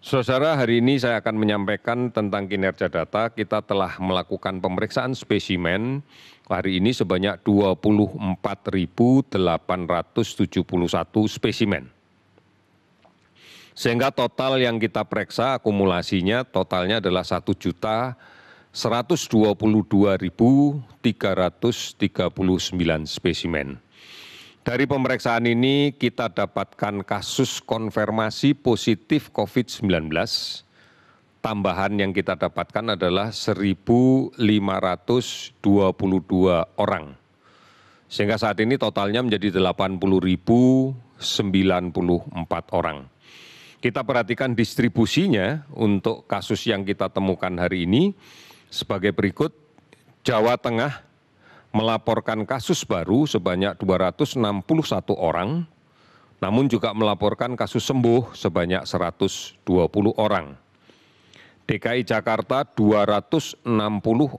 saudara hari ini saya akan menyampaikan tentang kinerja data kita telah melakukan pemeriksaan spesimen hari ini sebanyak 24.871 spesimen sehingga total yang kita periksa akumulasinya totalnya adalah 1.122.339 spesimen dari pemeriksaan ini kita dapatkan kasus konfirmasi positif covid 19 tambahan yang kita dapatkan adalah 1.522 orang sehingga saat ini totalnya menjadi 80.094 orang. Kita perhatikan distribusinya untuk kasus yang kita temukan hari ini sebagai berikut Jawa Tengah melaporkan kasus baru sebanyak 261 orang namun juga melaporkan kasus sembuh sebanyak 120 orang. DKI Jakarta 260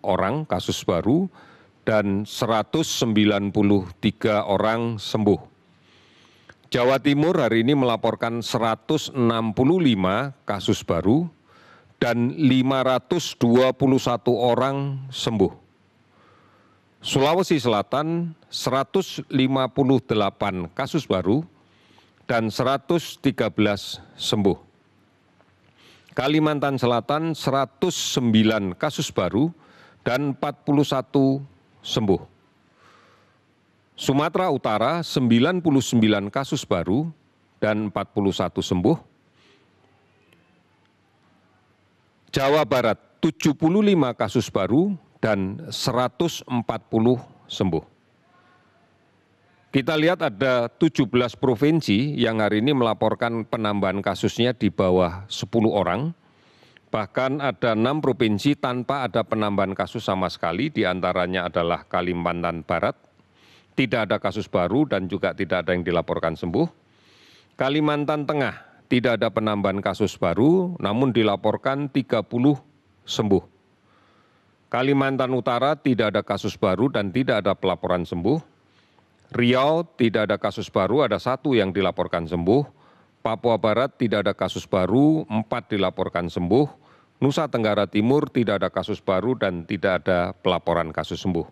orang kasus baru dan 193 orang sembuh. Jawa Timur hari ini melaporkan 165 kasus baru dan 521 orang sembuh sulawesi selatan 158 kasus baru dan 113 sembuh kalimantan selatan 109 kasus baru dan 41 sembuh sumatera utara 99 kasus baru dan 41 sembuh Jawa Barat 75 kasus baru dan 140 sembuh. Kita lihat ada 17 provinsi yang hari ini melaporkan penambahan kasusnya di bawah 10 orang. Bahkan ada 6 provinsi tanpa ada penambahan kasus sama sekali, di antaranya adalah Kalimantan Barat. Tidak ada kasus baru dan juga tidak ada yang dilaporkan sembuh. Kalimantan Tengah tidak ada penambahan kasus baru, namun dilaporkan 30 sembuh kalimantan utara tidak ada kasus baru dan tidak ada pelaporan sembuh riau tidak ada kasus baru ada satu yang dilaporkan sembuh papua barat tidak ada kasus baru empat dilaporkan sembuh nusa tenggara timur tidak ada kasus baru dan tidak ada pelaporan kasus sembuh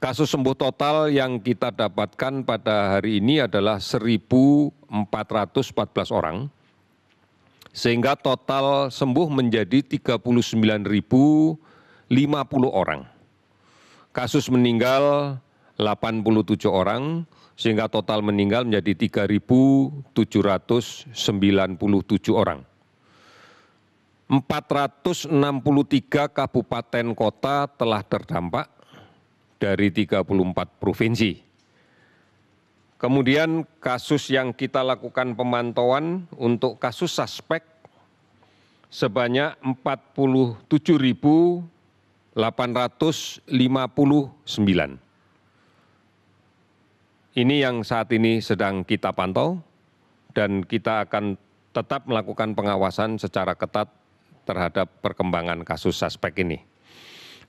Kasus sembuh total yang kita dapatkan pada hari ini adalah 1.414 orang, sehingga total sembuh menjadi 39.000 50 orang. Kasus meninggal 87 orang, sehingga total meninggal menjadi 3.797 orang. 463 kabupaten kota telah terdampak dari 34 provinsi. Kemudian kasus yang kita lakukan pemantauan untuk kasus suspek sebanyak 47.000 ini yang saat ini sedang kita pantau dan kita akan tetap melakukan pengawasan secara ketat terhadap perkembangan kasus suspek ini.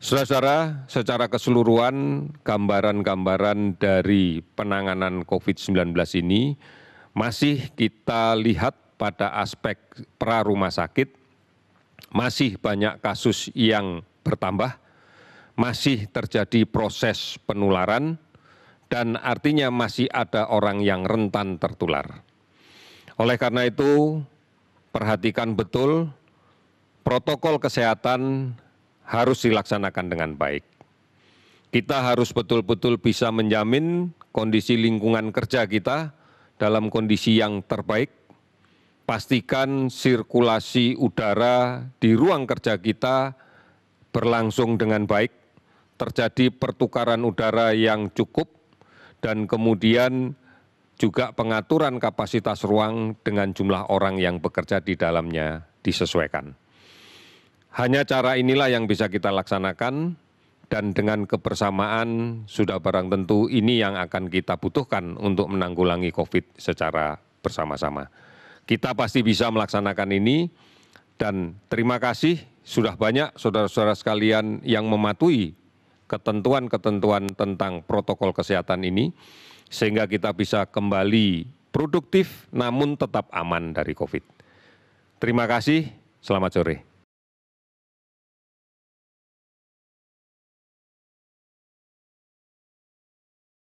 Saudara, saudara secara keseluruhan gambaran-gambaran dari penanganan COVID-19 ini masih kita lihat pada aspek pra rumah sakit, masih banyak kasus yang bertambah masih terjadi proses penularan dan artinya masih ada orang yang rentan tertular. Oleh karena itu, perhatikan betul protokol kesehatan harus dilaksanakan dengan baik. Kita harus betul-betul bisa menjamin kondisi lingkungan kerja kita dalam kondisi yang terbaik. Pastikan sirkulasi udara di ruang kerja kita berlangsung dengan baik terjadi pertukaran udara yang cukup dan kemudian juga pengaturan kapasitas ruang dengan jumlah orang yang bekerja di dalamnya disesuaikan. Hanya cara inilah yang bisa kita laksanakan dan dengan kebersamaan sudah barang tentu ini yang akan kita butuhkan untuk menanggulangi COVID secara bersama-sama. Kita pasti bisa melaksanakan ini dan terima kasih sudah banyak saudara saudara sekalian yang mematuhi ketentuan ketentuan tentang protokol kesehatan ini sehingga kita bisa kembali produktif namun tetap aman dari covid. Terima kasih, selamat sore.